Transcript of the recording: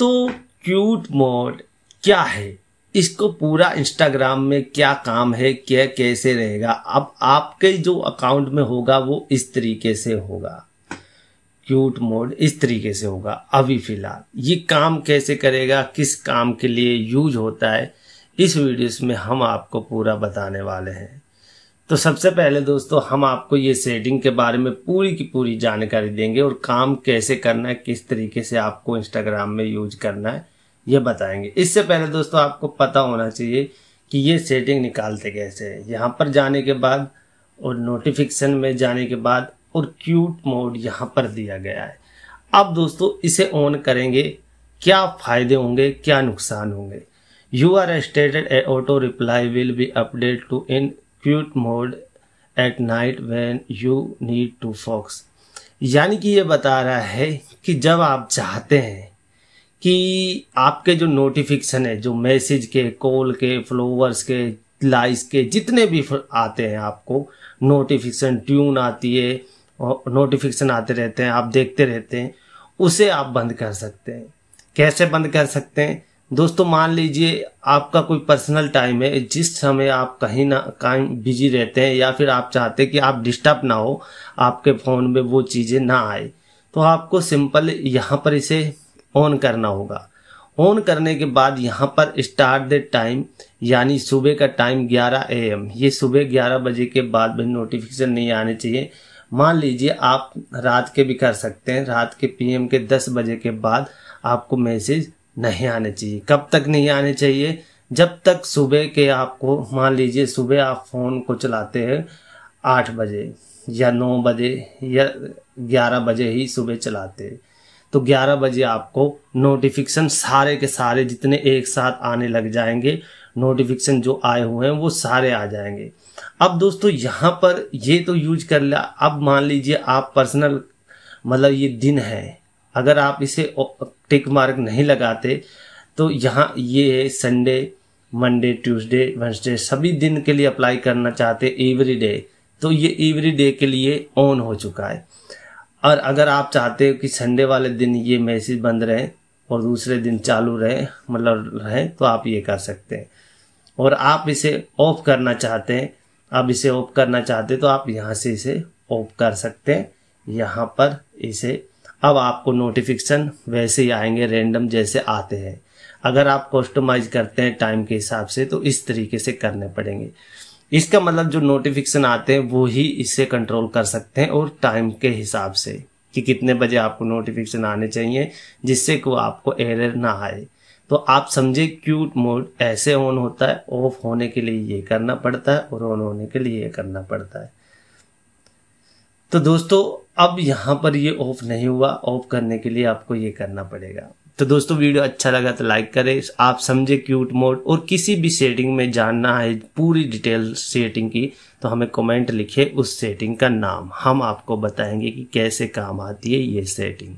दोस्तों cute mode क्या है इसको पूरा इंस्टाग्राम में क्या काम है क्या कैसे रहेगा अब आपके जो अकाउंट में होगा वो इस तरीके से होगा क्यूट मोड इस तरीके से होगा अभी फिलहाल ये काम कैसे करेगा किस काम के लिए यूज होता है इस वीडियो में हम आपको पूरा बताने वाले हैं तो सबसे पहले दोस्तों हम आपको ये सेटिंग के बारे में पूरी की पूरी जानकारी देंगे और काम कैसे करना है किस तरीके से आपको इंस्टाग्राम में यूज करना है ये बताएंगे इससे पहले दोस्तों आपको पता होना चाहिए कि ये सेटिंग निकालते कैसे है यहाँ पर जाने के बाद और नोटिफिकेशन में जाने के बाद और क्यूट मोड यहाँ पर दिया गया है अब दोस्तों इसे ऑन करेंगे क्या फायदे होंगे क्या नुकसान होंगे you are stated a auto reply will be update to in quiet mode at night when you need to focus यानी कि ये बता रहा है कि जब आप चाहते हैं कि आपके जो नोटिफिकेशन है जो मैसेज के कॉल के फ्लोवर्स के लाइस के जितने भी आते हैं आपको नोटिफिकेशन ट्यून आती है नोटिफिकेशन आते रहते हैं आप देखते रहते हैं उसे आप बंद कर सकते हैं कैसे बंद कर सकते हैं दोस्तों मान लीजिए आपका कोई पर्सनल टाइम है जिस समय आप कहीं ना कहीं बिजी रहते हैं या फिर आप चाहते हैं कि आप डिस्टर्ब ना हो आपके फ़ोन में वो चीज़ें ना आए तो आपको सिंपल यहाँ पर इसे ऑन करना होगा ऑन करने के बाद यहाँ पर स्टार्ट द टाइम यानी सुबह का टाइम 11 एम ये सुबह 11 बजे के बाद भी नोटिफिकेशन नहीं आने चाहिए मान लीजिए आप रात के भी कर सकते हैं रात के पीएम के 10 बजे के बाद आपको मैसेज नहीं आने चाहिए कब तक नहीं आने चाहिए जब तक सुबह के आपको मान लीजिए सुबह आप फ़ोन को चलाते हैं आठ बजे या नौ बजे या ग्यारह बजे ही सुबह चलाते हैं तो ग्यारह बजे आपको नोटिफिकेशन सारे के सारे जितने एक साथ आने लग जाएंगे नोटिफिकेशन जो आए हुए हैं वो सारे आ जाएंगे अब दोस्तों यहाँ पर ये तो यूज कर लिया अब मान लीजिए आप पर्सनल मतलब ये दिन है अगर आप इसे टिक मार्क नहीं लगाते तो यहाँ ये है संडे मंडे ट्यूसडे वेंसडे सभी दिन के लिए अप्लाई करना चाहते एवरी डे तो ये एवरी डे के लिए ऑन हो चुका है और अगर आप चाहते हो कि संडे वाले दिन ये मैसेज बंद रहे और दूसरे दिन चालू रहे मतलब रहे तो आप ये कर सकते हैं और आप इसे ऑफ करना चाहते हैं आप इसे ऑफ करना चाहते हैं तो आप यहाँ से इसे ऑफ कर सकते हैं यहाँ पर इसे अब आपको नोटिफिकेशन वैसे ही आएंगे रेंडम जैसे आते हैं अगर आप कस्टमाइज करते हैं टाइम के हिसाब से तो इस तरीके से करने पड़ेंगे इसका मतलब जो नोटिफिकेशन आते हैं वो ही इससे कंट्रोल कर सकते हैं और टाइम के हिसाब से कि कितने बजे आपको नोटिफिकेशन आने चाहिए जिससे को आपको एरर ना आए तो आप समझे क्यूट मोड ऐसे ऑन होता है ऑफ होने के लिए ये करना पड़ता है और ऑन होने के लिए ये करना पड़ता है तो दोस्तों अब यहाँ पर ये ऑफ नहीं हुआ ऑफ करने के लिए आपको ये करना पड़ेगा तो दोस्तों वीडियो अच्छा लगा तो लाइक करें आप समझे क्यूट मोड और किसी भी सेटिंग में जानना है पूरी डिटेल सेटिंग की तो हमें कमेंट लिखे उस सेटिंग का नाम हम आपको बताएंगे कि कैसे काम आती है ये सेटिंग